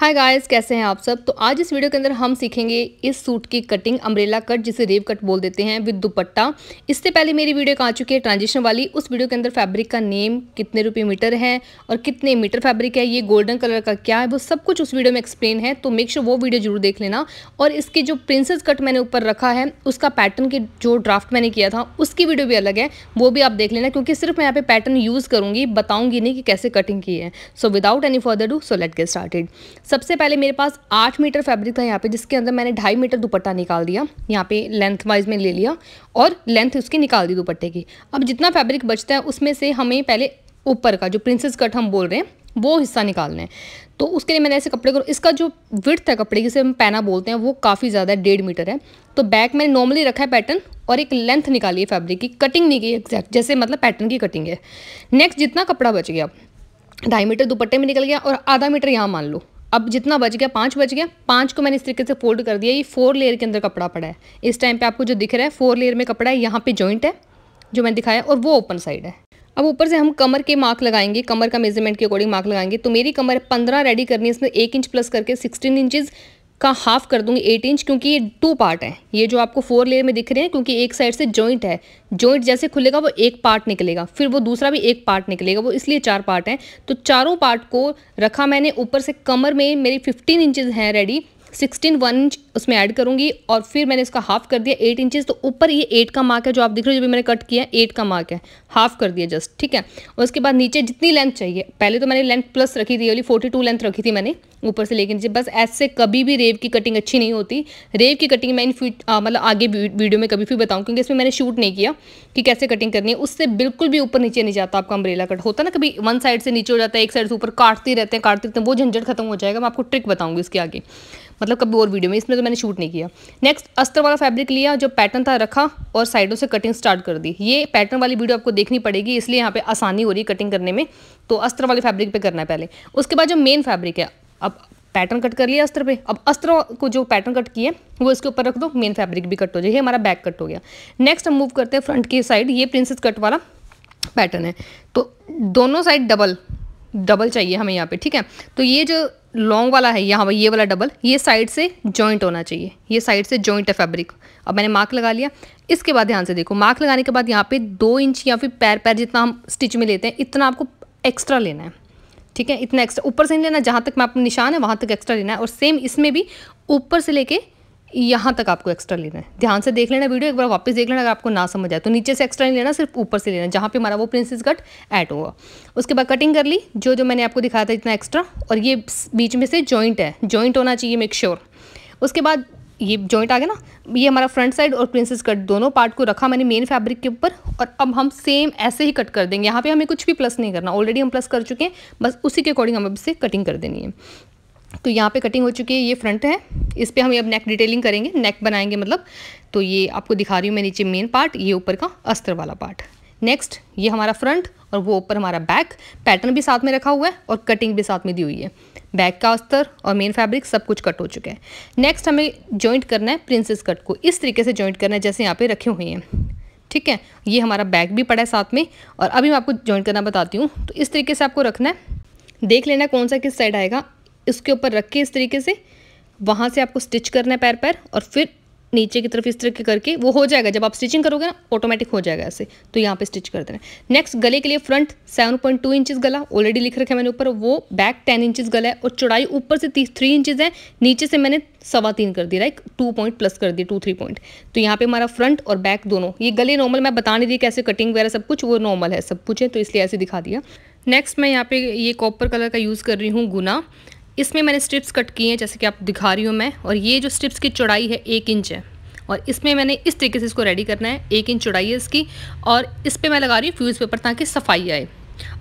hi guys कैसे हैं आप सब तो आज इस वीडियो के अंदर हम सीखेंगे इस सूट की कटिंग अम्ब्रेला कट जिसे रेव कट बोल देते हैं विद दुपट्टा इससे पहले मेरी वीडियो आ चुकी है ट्रांजिशन वाली उस वीडियो के अंदर फैब्रिक का नेम कितने रुपये मीटर है और कितने मीटर फैब्रिक है ये गोल्डन कलर का क्या है वो सब कुछ उस वीडियो में एक्सप्लेन है तो मेक श्योर sure वो वीडियो जरूर देख लेना और इसके जो प्रिंसेस कट मैंने ऊपर रखा है उसका पैटर्न की जो ड्राफ्ट मैंने किया था उसकी वीडियो भी अलग है वो भी आप देख लेना क्योंकि सिर्फ मैं यहाँ पे पैटर्न यूज़ करूँगी बताऊँगी नहीं कि कैसे कटिंग की है so without any further ado so let get started सबसे पहले मेरे पास आठ मीटर फैब्रिक था यहाँ पे जिसके अंदर मैंने ढाई मीटर दुपट्टा निकाल दिया यहाँ पे लेंथ वाइज में ले लिया और लेंथ उसकी निकाल दी दुपट्टे की अब जितना फैब्रिक बचता है उसमें से हमें पहले ऊपर का जो प्रिंसेस कट हम बोल रहे हैं वो हिस्सा निकालना है तो उसके लिए मैंने ऐसे कपड़े को इसका जो विर्थ है कपड़े जिसे हम पैना बोलते हैं वो काफ़ी ज़्यादा है डेढ़ मीटर है तो बैक मैंने नॉर्मली रखा है पैटर्न और एक लेंथ निकाली है फैब्रिक की कटिंग नहीं की एग्जैक्ट जैसे मतलब पैटर्न की कटिंग है नेक्स्ट जितना कपड़ा बच गया ढाई मीटर दुपट्टे में निकल गया और आधा मीटर यहाँ मान लो अब जितना बच गया पाँच बच गया पाँच को मैंने इस तरीके से फोल्ड कर दिया ये फोर लेयर के अंदर कपड़ा पड़ा है इस टाइम पे आपको जो दिख रहा है फोर लेयर में कपड़ा है यहाँ पे जॉइंट है जो मैंने दिखाया और वो ओपन साइड है अब ऊपर से हम कमर के मार्क लगाएंगे कमर का मेजरमेंट के अकॉर्डिंग मार्क लगाएंगे तो मेरी कमर पंद्रह रेडी करनी है इसमें एक इंच प्लस करके सिक्सटीन इंचज़ का हाफ कर दूंगी एट इंच क्योंकि ये टू पार्ट है ये जो आपको फोर लेयर में दिख रहे हैं क्योंकि एक साइड से जॉइंट है जॉइंट जैसे खुलेगा वो एक पार्ट निकलेगा फिर वो दूसरा भी एक पार्ट निकलेगा वो इसलिए चार पार्ट हैं तो चारों पार्ट को रखा मैंने ऊपर से कमर में मेरी फिफ्टीन इंचज़ हैं रेडी सिक्सटीन वन इंच उसमें ऐड करूंगी और फिर मैंने इसका हाफ कर दिया एट इंचेस तो ऊपर ये एट का मार्क है जो आप देख रहे हो जो भी मैंने कट किया है एट का मार्क है हाफ कर दिया जस्ट ठीक है और उसके बाद नीचे जितनी लेंथ चाहिए पहले तो मैंने लेंथ प्लस रखी थी वाली फोर्टी टू लेंथ रखी थी मैंने ऊपर से लेकिन नीचे बस ऐसे कभी भी रेव की कटिंग अच्छी नहीं होती रेव की कटिंग मैं इन मतलब आगे वीडियो में कभी फिर बताऊँ क्योंकि इसमें मैंने शूट नहीं किया कि कैसे कटिंग करनी है उससे बिल्कुल भी ऊपर नीचे नहीं जाता आपका अम्ब्रेला कट होता ना कभी वन साइड से नीचे हो जाता है एक साइड से ऊपर काटते रहते हैं काटते रहते हैं वो झंझट खत्म हो जाएगा मैं आपको ट्रिक बताऊँगी इसके आगे मतलब कभी और वीडियो में इसमें तो मैंने शूट नहीं किया नेक्स्ट अस्तर वाला फैब्रिक लिया जो पैटर्न था रखा और साइडों से कटिंग स्टार्ट कर दी ये पैटर्न वाली वीडियो आपको देखनी पड़ेगी इसलिए यहाँ पे आसानी हो रही है कटिंग करने में तो अस्त्र वाले फैब्रिक पर करना है पहले उसके बाद जो मेन फैब्रिक है अब पैटर्न कट कर लिया अस्त्र पे अब अस्त्र को जो पैटर्न कट किए वो इसके ऊपर रख दो मेन फैब्रिक भी कट हो जाए हमारा बैक कट हो गया नेक्स्ट हम मूव करते हैं फ्रंट की साइड ये प्रिंसेस कट वाला पैटर्न है तो दोनों साइड डबल डबल चाहिए हमें यहाँ पे ठीक है तो ये जो लॉन्ग वाला है यहाँ पर ये वाला डबल ये साइड से जॉइंट होना चाहिए ये साइड से जॉइंट है फैब्रिक अब मैंने मार्क लगा लिया इसके बाद ध्यान से देखो मार्क लगाने के बाद यहाँ पे दो इंच या फिर पैर पैर जितना हम स्टिच में लेते हैं इतना आपको एक्स्ट्रा लेना है ठीक है इतना एक्स्ट्रा ऊपर से नहीं लेना जहाँ तक मैं अपना निशान है वहाँ तक एक्स्ट्रा लेना है और सेम इसमें भी ऊपर से लेके यहाँ तक आपको एक्स्ट्रा लेना है ध्यान से देख लेना वीडियो एक बार वापस देख लेना अगर आपको ना समझ आए तो नीचे से एक्स्ट्रा नहीं लेना सिर्फ ऊपर से लेना जहाँ पे हमारा वो प्रिंसेस कट ऐड होगा उसके बाद कटिंग कर ली जो जो मैंने आपको दिखाया था इतना एक्स्ट्रा और ये बीच में से जॉइंट है जॉइंट होना चाहिए मेक श्योर उसके बाद ये जॉइंट आ गया ना ये हमारा फ्रंट साइड और प्रिंसेस कट दोनों पार्ट को रखा मैंने मेन फैब्रिक के ऊपर और अब हम सेम ऐसे ही कट कर देंगे यहाँ पर हमें कुछ भी प्लस नहीं करना ऑलरेडी हम प्लस कर चुके हैं बस उसी के अकॉर्डिंग हम अब इसे कटिंग कर देनी है तो यहाँ पे कटिंग हो चुकी है ये फ्रंट है इस पर हम अब नेक डिटेलिंग करेंगे नेक बनाएंगे मतलब तो ये आपको दिखा रही हूँ मैं नीचे मेन पार्ट ये ऊपर का अस्तर वाला पार्ट नेक्स्ट ये हमारा फ्रंट और वो ऊपर हमारा बैक पैटर्न भी साथ में रखा हुआ है और कटिंग भी साथ में दी हुई है बैक का अस्तर और मेन फैब्रिक सब कुछ कट हो चुका है नेक्स्ट हमें जॉइंट करना है प्रिंसेस कट को इस तरीके से जॉइंट करना है जैसे यहाँ पे रखे हुए हैं ठीक है ये हमारा बैक भी पड़ा है साथ में और अभी मैं आपको जॉइंट करना बताती हूँ तो इस तरीके से आपको रखना है देख लेना कौन सा किस साइड आएगा इसके ऊपर रख के इस तरीके से वहाँ से आपको स्टिच करना है पैर पैर और फिर नीचे की तरफ इस तरह के करके वो हो जाएगा जब आप स्टिचिंग करोगे ना ऑटोमेटिक हो जाएगा ऐसे तो यहाँ पे स्टिच कर देना नेक्स्ट गले के लिए फ्रंट 7.2 पॉइंट इंचज़ गला ऑलरेडी लिख रखा है मैंने ऊपर वो बैक 10 इंचज़ गला है और चौड़ाई ऊपर से थ्री इंचज़ है नीचे से मैंने सवा तीन कर दी लाइक टू पॉइंट प्लस कर दी टू थ्री पॉइंट तो यहाँ पर हमारा फ्रंट और बैक दोनों ये गले नॉर्मल मैं बता नहीं दी कैसे कटिंग वगैरह सब कुछ वो नॉर्मल है सब कुछ है तो इसलिए ऐसे दिखा दिया नेक्स्ट मैं यहाँ पे ये कॉपर कलर का यूज़ कर रही हूँ गुना इसमें मैंने स्ट्रिप्स कट की हैं जैसे कि आप दिखा रही हूँ मैं और ये जो स्ट्रिप्स की चौड़ाई है एक इंच है और इसमें मैंने इस तरीके से इसको रेडी करना है एक इंच चौड़ाई है इसकी और इस पर मैं लगा रही हूँ फ्यूज़ पेपर ताकि सफाई आए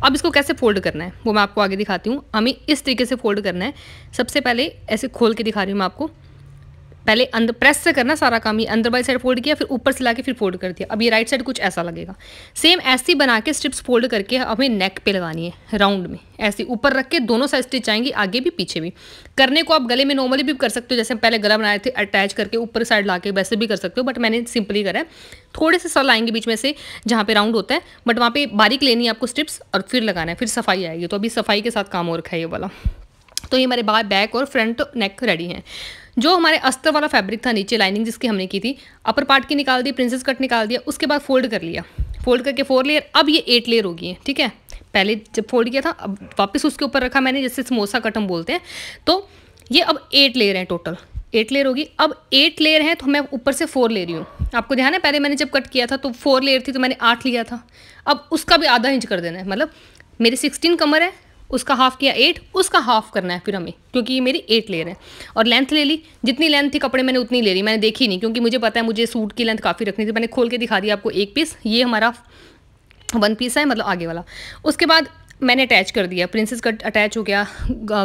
अब इसको कैसे फोल्ड करना है वो मैं आपको आगे दिखाती हूँ हमें इस तरीके से फोल्ड करना है सबसे पहले ऐसे खोल के दिखा रही हूँ मैं आपको पहले अंदर प्रेस से करना सारा काम ये अंदर वाली साइड फोल्ड किया फिर ऊपर से ला फिर फोल्ड कर दिया अब ये राइट साइड कुछ ऐसा लगेगा सेम ऐसी बना के स्ट्रिप्स फोल्ड करके हमें नेक पे लगानी है राउंड में ऐसी ऊपर रख के दोनों साइड स्टिच आएंगी आगे भी पीछे भी करने को आप गले में नॉर्मली भी कर सकते हो जैसे हम पहले गला बनाए थे अटैच करके ऊपर साइड ला के वैसे भी कर सकते हो बट मैंने सिंपली करा है थोड़े से सल आएंगे बीच में से जहाँ पे राउंड होता है बट वहाँ पे बारीक लेनी है आपको स्ट्रिप्स और फिर लगाना है फिर सफाई आएगी तो अभी सफाई के साथ काम हो रखा है ये वाला तो ये हमारे बाहर बैक और फ्रंट नेक रेडी हैं जो हमारे अस्तर वाला फैब्रिक था नीचे लाइनिंग जिसकी हमने की थी अपर पार्ट की निकाल दी प्रिंसेस कट निकाल दिया उसके बाद फोल्ड कर लिया फोल्ड करके फोर लेयर अब ये एट लेयर होगी है ठीक है पहले जब फोल्ड किया था अब वापस उसके ऊपर रखा मैंने जैसे समोसा कट हम बोलते हैं तो ये अब एट लेयर हैं टोटल एट लेयर होगी अब एट लेयर हैं तो मैं ऊपर से फोर ले रही हूँ आपको ध्यान है पहले मैंने जब कट किया था तो फोर लेयर थी तो मैंने आठ लिया था अब उसका भी आधा इंच कर देना है मतलब मेरी सिक्सटीन कमर है उसका हाफ किया एट उसका हाफ करना है फिर हमें क्योंकि ये मेरी एट लेयर है और लेंथ ले ली जितनी लेंथ थी कपड़े मैंने उतनी ले ली मैंने देखी नहीं क्योंकि मुझे पता है मुझे सूट की लेंथ काफ़ी रखनी थी मैंने खोल के दिखा दिया आपको एक पीस ये हमारा वन पीस है मतलब आगे वाला उसके बाद मैंने अटैच कर दिया प्रिंसेस कट अटैच हो गया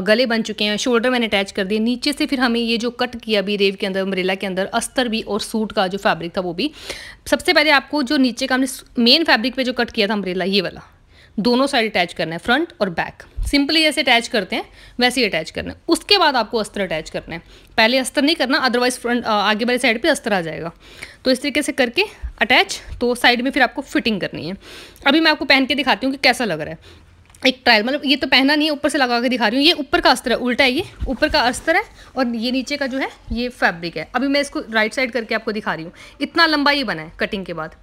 गले बन चुके हैं शोल्डर मैंने अटैच कर दिया नीचे से फिर हमें ये जो कट किया भी रेव के अंदर अम्ब्रेला के अंदर अस्तर भी और सूट का जो फैब्रिक था वो भी सबसे पहले आपको जो नीचे का हमने मेन फैब्रिक पे जो कट किया था अम्ब्रेला ये वाला दोनों साइड अटैच करना है फ्रंट और बैक सिंपली जैसे अटैच करते हैं वैसे ही अटैच करना है उसके बाद आपको अस्तर अटैच करना है पहले अस्तर नहीं करना अदरवाइज फ्रंट आगे वाली साइड पे अस्तर आ जाएगा तो इस तरीके से करके अटैच तो साइड में फिर आपको फिटिंग करनी है अभी मैं आपको पहन के दिखाती हूँ कि कैसा लग रहा है एक ट्रायल मतलब ये तो पहना नहीं है ऊपर से लगा के दिखा रही हूँ ये ऊपर का अस्तर है उल्टा है ये ऊपर का अस्तर है और ये नीचे का जो है ये फैब्रिक है अभी मैं इसको राइट साइड करके आपको दिखा रही हूँ इतना लंबा ये बना है कटिंग के बाद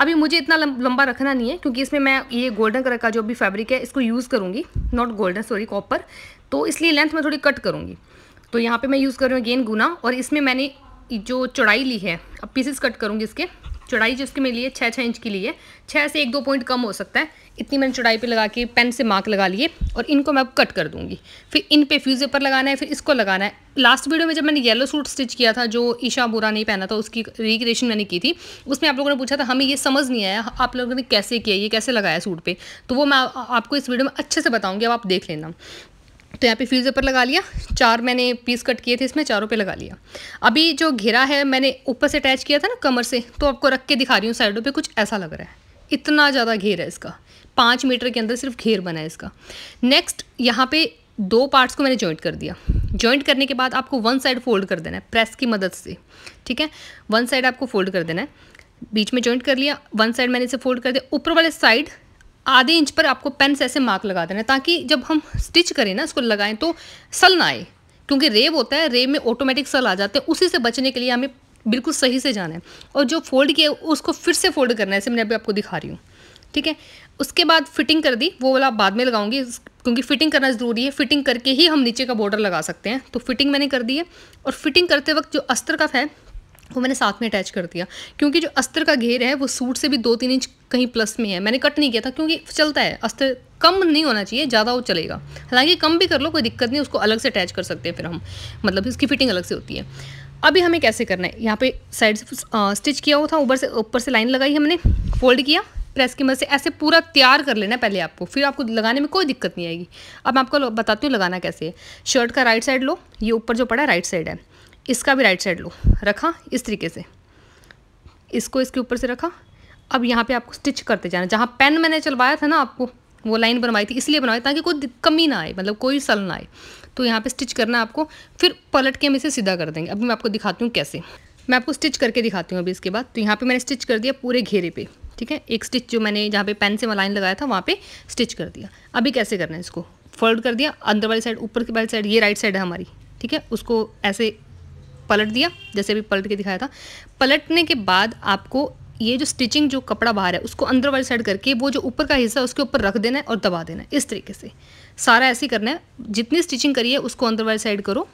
अभी मुझे इतना लंबा रखना नहीं है क्योंकि इसमें मैं ये गोल्डन कलर का जो भी फैब्रिक है इसको यूज़ करूँगी नॉट गोल्डन सॉरी कॉपर तो इसलिए लेंथ में थोड़ी कट करूँगी तो यहाँ पे मैं यूज़ कर रही हूँ गेंद गुना और इसमें मैंने जो चौड़ाई ली है अब पीसेस कट करूँगी इसके चौड़ाई जिसके मैं लिए छः छः इंच की लिए छः से एक दो पॉइंट कम हो सकता है इतनी मैंने चौड़ाई पे लगा के पेन से मार्क लगा लिए और इनको मैं अब कट कर दूँगी फिर इन पे फ्यूज़ पेपर लगाना है फिर इसको लगाना है लास्ट वीडियो में जब मैंने येलो सूट स्टिच किया था जो ईशा बुरा नहीं पहना था उसकी रिक्रिएशन मैंने की थी उसमें आप लोगों ने पूछा था हमें ये समझ नहीं आया आप लोगों ने कैसे किया ये कैसे लगाया सूट पर तो वो मैं आपको इस वीडियो में अच्छे से बताऊँगी अब आप देख लेना तो यहाँ पे फ्यूज ऊपर लगा लिया चार मैंने पीस कट किए थे इसमें चारों पे लगा लिया अभी जो घेरा है मैंने ऊपर से अटैच किया था ना कमर से तो आपको रख के दिखा रही हूँ साइडों पे कुछ ऐसा लग रहा है इतना ज़्यादा घेर है इसका पाँच मीटर के अंदर सिर्फ घेर बना है इसका नेक्स्ट यहाँ पर दो पार्ट्स को मैंने जॉइंट कर दिया जॉइंट करने के बाद आपको वन साइड फोल्ड कर देना है प्रेस की मदद से ठीक है वन साइड आपको फोल्ड कर देना है बीच में जॉइंट कर लिया वन साइड मैंने इसे फोल्ड कर दिया ऊपर वाले साइड आधे इंच पर आपको पेन से ऐसे मार्क लगा देना ताकि जब हम स्टिच करें ना इसको लगाएं तो सल ना आए क्योंकि रेब होता है रेब में ऑटोमेटिक सल आ जाते हैं उसी से बचने के लिए हमें बिल्कुल सही से जाना है और जो फोल्ड किया उसको फिर से फोल्ड करना है ऐसे मैंने अभी आपको दिखा रही हूँ ठीक है उसके बाद फिटिंग कर दी वो वाला बाद में लगाऊंगी क्योंकि फिटिंग करना ज़रूरी है फिटिंग करके ही हम नीचे का बॉर्डर लगा सकते हैं तो फिटिंग मैंने कर दी है और फिटिंग करते वक्त जो अस्तर कफ है वो मैंने साथ में अटैच कर दिया क्योंकि जो अस्तर का घेर है वो सूट से भी दो तीन इंच कहीं प्लस में है मैंने कट नहीं किया था क्योंकि चलता है अस्तर कम नहीं होना चाहिए ज़्यादा वो चलेगा हालांकि कम भी कर लो कोई दिक्कत नहीं उसको अलग से अटैच कर सकते हैं फिर हम मतलब इसकी फिटिंग अलग से होती है अभी हमें कैसे करना है यहाँ पे साइड से स्टिच किया हुआ था ऊपर से ऊपर से लाइन लगाई हमने फोल्ड किया प्रेस की मदद से ऐसे पूरा तैयार कर लेना पहले आपको फिर आपको लगाने में कोई दिक्कत नहीं आएगी अब मैं आपको बताती हूँ लगाना कैसे है शर्ट का राइट साइड लो ये ऊपर जो पड़ा है राइट साइड है इसका भी राइट साइड लो रखा इस तरीके से इसको इसके ऊपर से रखा अब यहाँ पे आपको स्टिच करते जाना जहाँ पेन मैंने चलवाया था ना आपको वो लाइन बनवाई थी इसलिए बनवाई ताकि कोई कमी ना आए मतलब कोई सल ना आए तो यहाँ पे स्टिच करना आपको फिर पलट के हम इसे सीधा कर देंगे अभी मैं आपको दिखाती हूँ कैसे मैं आपको स्टिच करके दिखाती हूँ अभी इसके बाद तो यहाँ पर मैंने स्टिच कर दिया पूरे घेरे पे ठीक है एक स्टिच जो मैंने जहाँ पे पेन से लाइन लगाया था वहाँ पर स्टिच कर दिया अभी कैसे करना है इसको फोल्ड कर दिया अंदर वाली साइड ऊपर की वाली साइड ये राइट साइड है हमारी ठीक है उसको ऐसे पलट दिया जैसे भी पलट के दिखाया था पलटने के बाद आपको ये जो स्टिचिंग जो कपड़ा बाहर है उसको अंदर वाली साइड करके वो जो ऊपर का हिस्सा है उसके ऊपर रख देना है और दबा देना है इस तरीके से सारा ऐसे करना है जितनी स्टिचिंग करिए उसको अंदर वाली साइड करो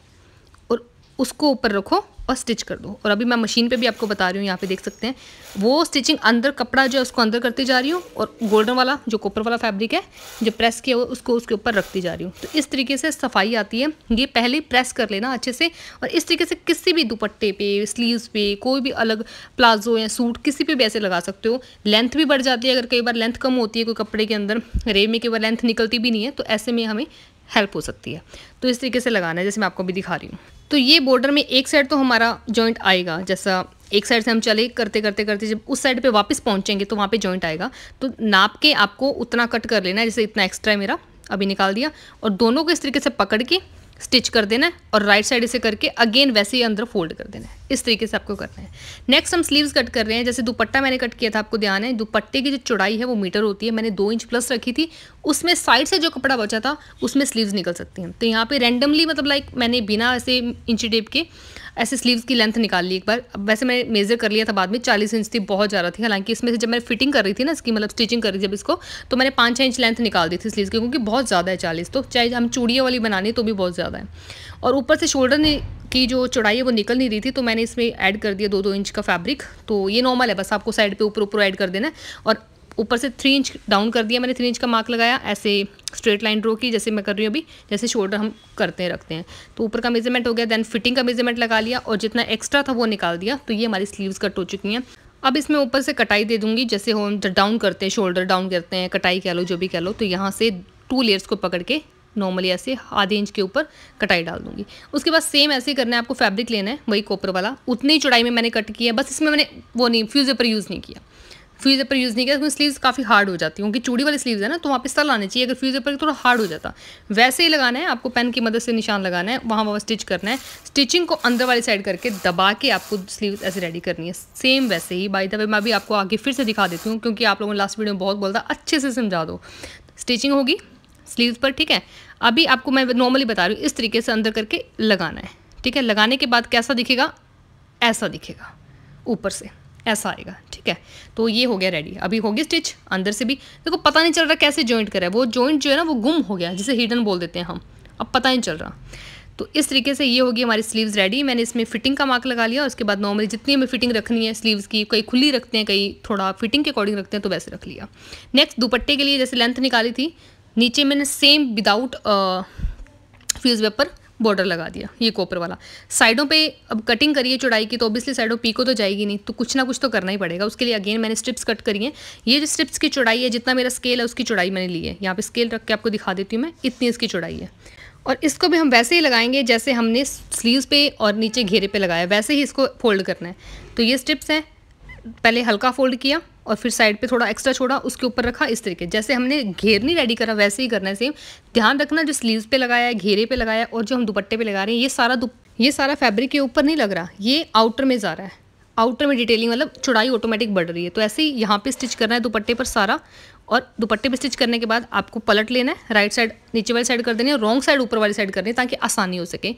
उसको ऊपर रखो और स्टिच कर दो और अभी मैं मशीन पे भी आपको बता रही हूँ यहाँ पे देख सकते हैं वो स्टिचिंग अंदर कपड़ा जो है उसको अंदर करती जा रही हूँ और गोल्डन वाला जो कॉपर वाला फैब्रिक है जो प्रेस किया हुआ उसको उसके ऊपर रखती जा रही हूँ तो इस तरीके से सफाई आती है ये पहले प्रेस कर लेना अच्छे से और इस तरीके से किसी भी दुपट्टे पे स्लीवस पे कोई भी अलग प्लाजो या सूट किसी पर भी ऐसे लगा सकते हो लेंथ भी बढ़ जाती है अगर कई बार लेंथ कम होती है कोई कपड़े के अंदर रेव में कई बार लेंथ निकलती भी नहीं है तो ऐसे में हमें हेल्प हो सकती है तो इस तरीके से लगाना है जैसे मैं आपको भी दिखा रही हूँ तो ये बॉर्डर में एक साइड तो हमारा जॉइंट आएगा जैसा एक साइड से हम चले करते करते करते जब उस साइड पे वापस पहुँचेंगे तो वहाँ पे जॉइंट आएगा तो नाप के आपको उतना कट कर लेना है जैसे इतना एक्स्ट्रा है मेरा अभी निकाल दिया और दोनों को इस तरीके से पकड़ के स्टिच कर देना है और राइट साइड इसे करके अगेन वैसे ही अंदर फोल्ड कर देना है इस तरीके से आपको करना है नेक्स्ट हम स्लीव्स कट कर रहे हैं जैसे दुपट्टा मैंने कट किया था आपको ध्यान है दुपट्टे की जो चौड़ाई है वो मीटर होती है मैंने दो इंच प्लस रखी थी उसमें साइड से जो कपड़ा बचा था उसमें स्लीव्स निकल सकती हैं तो यहाँ पर रैंडमली मतलब लाइक मैंने बिना ऐसे इंची टेप के ऐसे स्लीव्स की लेंथ निकाल ली एक बार वैसे मैं मेज़र कर लिया था बाद में चालीस इंच थी बहुत ज़्यादा थी हालांकि इसमें से जब मैं फिटिंग कर रही थी ना इसकी मतलब स्टिचिंग कर रही थी जब इसको तो मैंने पाँच छः इंच लेंथ निकाल दी थी स्लीव्स की क्योंकि बहुत ज़्यादा है चालीस तो चाहे हम चूड़िया वाली बनानी तो भी बहुत ज़्यादा है और ऊपर से शोल्डर ने की जो चौड़ाई है वो निकल नहीं रही थी तो मैंने इसमें ऐड कर दिया दो दो इंच का फैब्रिक तो ये नॉर्मल है बस आपको साइड पे ऊपर ऊपर ऐड कर देना और ऊपर से थ्री इंच डाउन कर दिया मैंने थ्री इंच का मार्क लगाया ऐसे स्ट्रेट लाइन ड्रो की जैसे मैं कर रही हूँ अभी जैसे शोल्डर हम करते हैं रखते हैं तो ऊपर का मेजरमेंट हो गया देन फिटिंग का मेजरमेंट लगा लिया और जितना एक्स्ट्रा था वो निकाल दिया तो ये हमारी स्लीव्स कट हो चुकी हैं अब इसमें ऊपर से कटाई दे दूंगी जैसे हम डाउन करते हैं शोल्डर डाउन करते हैं कटाई कह लो जो भी कह लो तो यहाँ से टू लेयर्स को पकड़ के नॉर्मली ऐसे आधे इंच के ऊपर कटाई डाल दूंगी उसके बाद सेम ऐसे ही करना है आपको फैब्रिक लेना है वही कॉपर वाला उतनी चौड़ाई में मैंने कट किया बस इसमें मैंने वो नहीं फ्यूज़ पर यूज़ नहीं किया फ्यूज पर यूज़ नहीं किया क्योंकि स्लीव्स काफ़ी हार्ड हो जाती हैं क्योंकि चूड़ी वाली स्लीव्स है ना तो वहाँ पर सल लाने चाहिए अगर फ्यूज पर तो थोड़ा हार्ड हो जाता वैसे ही लगाना है आपको पेन की मदद से निशान लगाना है वहाँ वहाँ स्टिच करना है स्टिचिंग को अंदर वाली साइड करके दबा के आपको स्लीव्स ऐसे रेडी करनी है सेम वैसे ही बाई दबे मैं अभी आपको आगे फिर से दिखा देती हूँ क्योंकि आप लोगों ने लास्ट वीडियो में बहुत बोलता अच्छे से समझा दो स्टिचिंग होगी स्लीव्स पर ठीक है अभी आपको मैं नॉर्मली बता रही हूँ इस तरीके से अंदर करके लगाना है ठीक है लगाने के बाद कैसा दिखेगा ऐसा दिखेगा ऊपर से ऐसा आएगा ठीक है तो ये हो गया रेडी अभी होगी स्टिच अंदर से भी देखो पता नहीं चल रहा कैसे जॉइंट करा है वो जॉइंट जो है ना वो गुम हो गया जिसे हिडन बोल देते हैं हम अब पता नहीं चल रहा तो इस तरीके से ये होगी हमारी स्लीव्स रेडी मैंने इसमें फिटिंग का मार्क लगा लिया उसके बाद नॉर्मली जितनी हमें फिटिंग रखनी है स्लीव्स की कहीं खुली रखते हैं कहीं थोड़ा फिटिंग के अकॉर्डिंग रखते हैं तो वैसे रख लिया नेक्स्ट दुपट्टे के लिए जैसे लेंथ निकाली थी नीचे मैंने same without fuse paper border लगा दिया ये कॉपर वाला साइडों पे अब कटिंग करिए चौड़ाई की तो ऑब्वियसली साइडों पीको तो जाएगी नहीं तो कुछ ना कुछ तो करना ही पड़ेगा उसके लिए अगेन मैंने स्ट्रिप्स कट करी हैं ये जो स्ट्रिप्स की चौड़ाई है जितना मेरा स्केल है उसकी चौड़ाई मैंने ली है यहाँ पर स्केल रख के आपको दिखा देती हूँ मैं इतनी इसकी चौड़ाई है और इसको भी हम वैसे ही लगाएंगे जैसे हमने स्लीव पे और नीचे घेरे पर लगाया वैसे ही इसको फोल्ड करना है तो ये स्ट्रिप्स हैं पहले हल्का फोल्ड किया और फिर साइड पे थोड़ा एक्स्ट्रा छोड़ा उसके ऊपर रखा इस तरीके जैसे हमने घेर नहीं रेडी करा वैसे ही करना है सेम ध्यान रखना जो स्लीव्स पे लगाया है घेरे पे लगाया है और जो हम दुपट्टे पे लगा रहे हैं ये सारा ये सारा फैब्रिक के ऊपर नहीं लग रहा ये आउटर में जा रहा है आउटर में डिटेलिंग मतलब चौड़ाई ऑटोमेटिक बढ़ रही है तो ऐसे ही यहाँ पे स्टिच करना है दुपट्टे पर सारा और दुपट्टे पे स्टिच करने के बाद आपको पलट लेना है राइट साइड नीचे वाली साइड कर देनी है रॉन्ग साइड ऊपर वाली साइड करनी है ताकि आसानी हो सके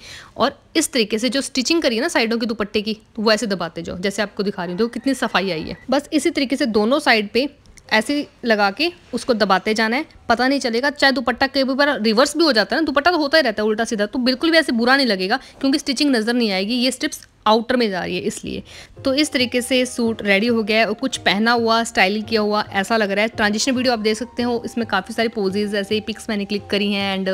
और इस तरीके से जो स्टिचिंग करिए ना साइडों के दुपट्टे की तो वो ऐसे दबाते जाओ जैसे आपको दिखा रही हूँ तो कितनी सफाई आई है बस इसी तरीके से दोनों साइड पर ऐसे लगा के उसको दबाते जाना है पता नहीं चलेगा चाहे दुपट्टा कई बार रिवर्स भी हो जाता है ना दुपट्टा तो होता ही रहता है उल्टा सीधा तो बिल्कुल भी ऐसे बुरा नहीं लगेगा क्योंकि स्टिचिंग नज़र नहीं आएगी ये स्ट्रिप्स आउटर में जा रही है इसलिए तो इस तरीके से सूट रेडी हो गया है और कुछ पहना हुआ स्टाइल किया हुआ ऐसा लग रहा है ट्रांजिशन वीडियो आप देख सकते हो इसमें काफ़ी सारी पोजेज ऐसे पिक्स मैंने क्लिक करी हैं एंड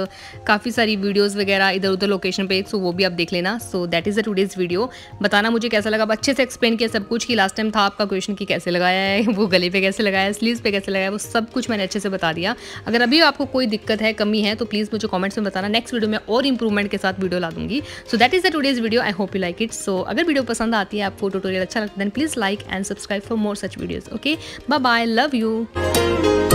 काफ़ी सारी वीडियोस वगैरह इधर उधर लोकेशन पे सो वो भी आप देख लेना so that is a today's video बताना मुझे कैसा लगा अच्छे से एक्सप्लेन किया सब कुछ कि लास्ट टाइम था आपका क्वेश्चन कि कैसे लगाया है वो गले पर कैसे लगाया स्लीव पर कैसे लगाया वो सब कुछ मैंने अच्छे से बता दिया अगर अभी आपको कोई दिक्कत है कमी है तो प्लीज़ मुझे कॉमेंट्स में बताना नेक्स्ट वीडियो में और इंप्रूवमेंट के साथ वीडियो ला दूँगी so that is a today's video I hope you like it so अगर वीडियो पसंद आती है आपको tutorial the channel then please like and subscribe for more such videos okay bye bye love you